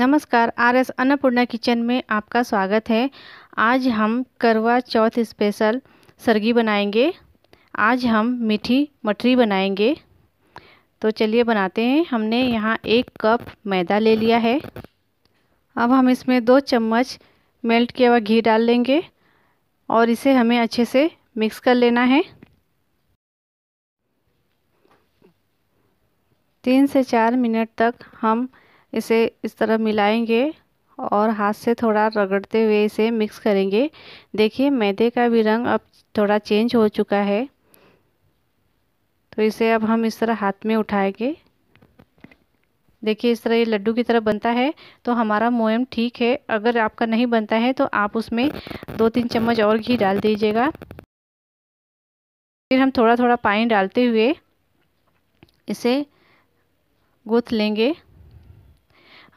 नमस्कार R S Annapurna kitchen में आपका स्वागत है आज हम करवा चौथ स्पेशल सरगी बनाएंगे आज हम मीठी मठरी बनाएंगे तो चलिए बनाते हैं हमने यहाँ एक कप मैदा ले लिया है अब हम इसमें दो चम्मच मेल्ट किया हुआ घी डाल लेंगे और इसे हमें अच्छे से मिक्स कर लेना है तीन से चार मिनट तक हम इसे इस तरह मिलाएंगे और हाथ से थोड़ा रगड़ते हुए इसे मिक्स करेंगे देखिए मैदे का भी रंग अब थोड़ा चेंज हो चुका है तो इसे अब हम इस तरह हाथ में उठाएंगे देखिए इस तरह ये लड्डू की तरह बनता है तो हमारा मोयम ठीक है अगर आपका नहीं बनता है तो आप उसमें दो तीन चम्मच और घी डाल दीजिएगा फिर हम थोड़ा थोड़ा पानी डालते हुए इसे गूँथ लेंगे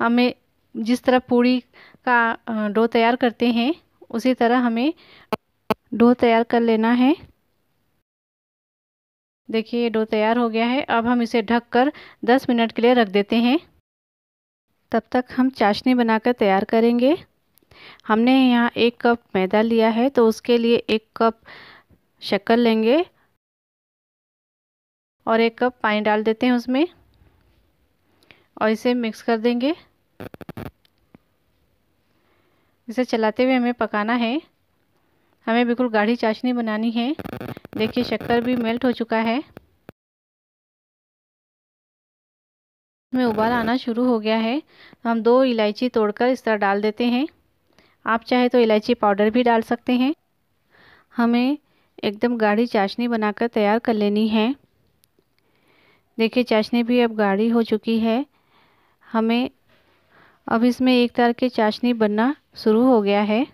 हमें जिस तरह पूड़ी का डो तैयार करते हैं उसी तरह हमें डो तैयार कर लेना है देखिए ये डो तैयार हो गया है अब हम इसे ढककर 10 मिनट के लिए रख देते हैं तब तक हम चाशनी बनाकर तैयार करेंगे हमने यहाँ एक कप मैदा लिया है तो उसके लिए एक कप शक्कर लेंगे और एक कप पानी डाल देते हैं उसमें और इसे मिक्स कर देंगे इसे चलाते हुए हमें पकाना है हमें बिल्कुल गाढ़ी चाशनी बनानी है देखिए शक्कर भी मेल्ट हो चुका है में उबाल आना शुरू हो गया है तो हम दो इलायची तोड़कर इस तरह डाल देते हैं आप चाहे तो इलायची पाउडर भी डाल सकते हैं हमें एकदम गाढ़ी चाशनी बनाकर तैयार कर लेनी है देखिए चाशनी भी अब गाढ़ी हो चुकी है हमें अब इसमें एक तार की चाशनी बनना शुरू हो गया है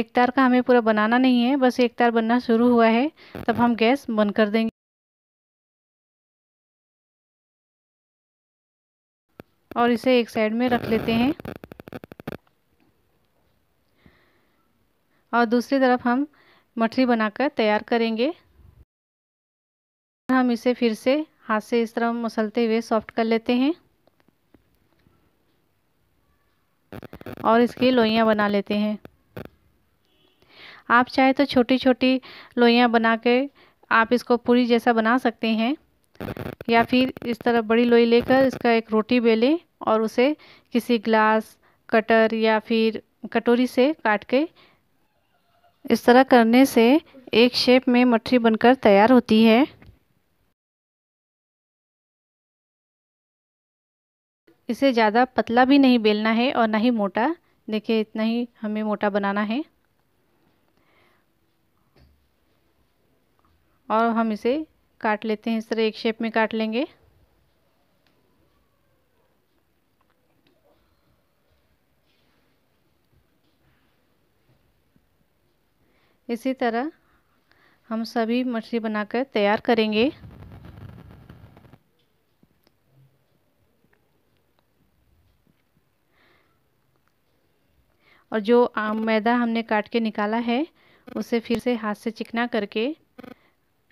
एक तार का हमें पूरा बनाना नहीं है बस एक तार बनना शुरू हुआ है तब हम गैस बंद कर देंगे और इसे एक साइड में रख लेते हैं और दूसरी तरफ हम मछली बनाकर तैयार करेंगे हम इसे फिर से हाथ से इस तरह मसलते हुए सॉफ्ट कर लेते हैं और इसकी लोइयाँ बना लेते हैं आप चाहे तो छोटी छोटी लोइयाँ बना के आप इसको पूरी जैसा बना सकते हैं या फिर इस तरह बड़ी लोई लेकर इसका एक रोटी बेलें और उसे किसी ग्लास कटर या फिर कटोरी से काट के इस तरह करने से एक शेप में मठरी बनकर तैयार होती है इसे ज़्यादा पतला भी नहीं बेलना है और ना ही मोटा देखिए इतना ही हमें मोटा बनाना है और हम इसे काट लेते हैं इस तरह एक शेप में काट लेंगे इसी तरह हम सभी मछली बनाकर तैयार करेंगे और जो मैदा हमने काट के निकाला है उसे फिर से हाथ से चिकना करके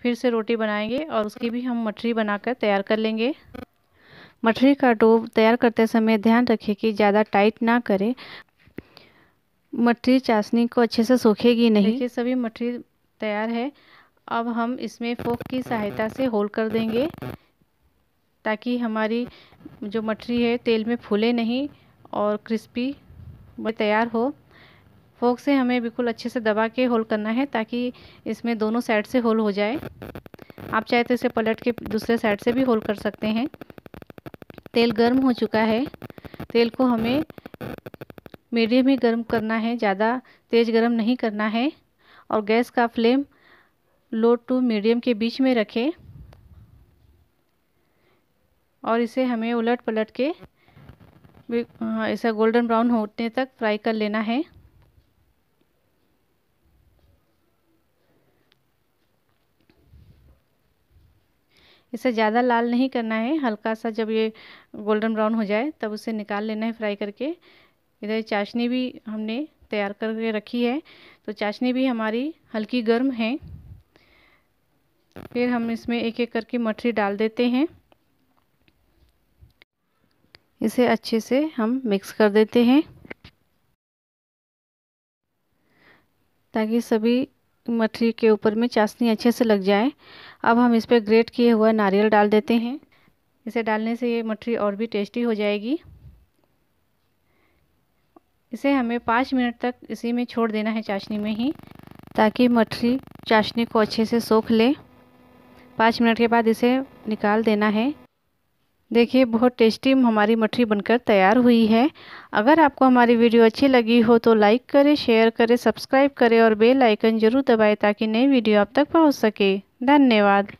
फिर से रोटी बनाएंगे और उसकी भी हम मठरी बनाकर तैयार कर लेंगे मठरी का डो तैयार करते समय ध्यान रखें कि ज़्यादा टाइट ना करें मठरी चाशनी को अच्छे से सूखेगी नहीं देखिए सभी मठरी तैयार है अब हम इसमें फोक की सहायता से होल कर देंगे ताकि हमारी जो मठरी है तेल में फूले नहीं और क्रिस्पी वह तैयार हो फोक से हमें बिल्कुल अच्छे से दबा के होल करना है ताकि इसमें दोनों साइड से होल हो जाए आप चाहे तो इसे पलट के दूसरे साइड से भी होल कर सकते हैं तेल गर्म हो चुका है तेल को हमें मीडियम ही गर्म करना है ज़्यादा तेज़ गर्म नहीं करना है और गैस का फ्लेम लो टू मीडियम के बीच में रखें और इसे हमें उलट पलट के हाँ, ऐसा गोल्डन ब्राउन होने तक फ्राई कर लेना है इसे ज़्यादा लाल नहीं करना है हल्का सा जब ये गोल्डन ब्राउन हो जाए तब उसे निकाल लेना है फ्राई करके इधर चाशनी भी हमने तैयार करके रखी है तो चाशनी भी हमारी हल्की गर्म है फिर हम इसमें एक एक करके मठरी डाल देते हैं इसे अच्छे से हम मिक्स कर देते हैं ताकि सभी मठरी के ऊपर में चाशनी अच्छे से लग जाए अब हम इस पर ग्रेट किए हुआ नारियल डाल देते हैं इसे डालने से ये मठरी और भी टेस्टी हो जाएगी इसे हमें पाँच मिनट तक इसी में छोड़ देना है चाशनी में ही ताकि मठरी चाशनी को अच्छे से सोख ले पाँच मिनट के बाद इसे निकाल देना है देखिए बहुत टेस्टी हमारी मठरी बनकर तैयार हुई है अगर आपको हमारी वीडियो अच्छी लगी हो तो लाइक करें शेयर करें सब्सक्राइब करें और बेल आइकन ज़रूर दबाएं ताकि नई वीडियो आप तक पहुंच सके धन्यवाद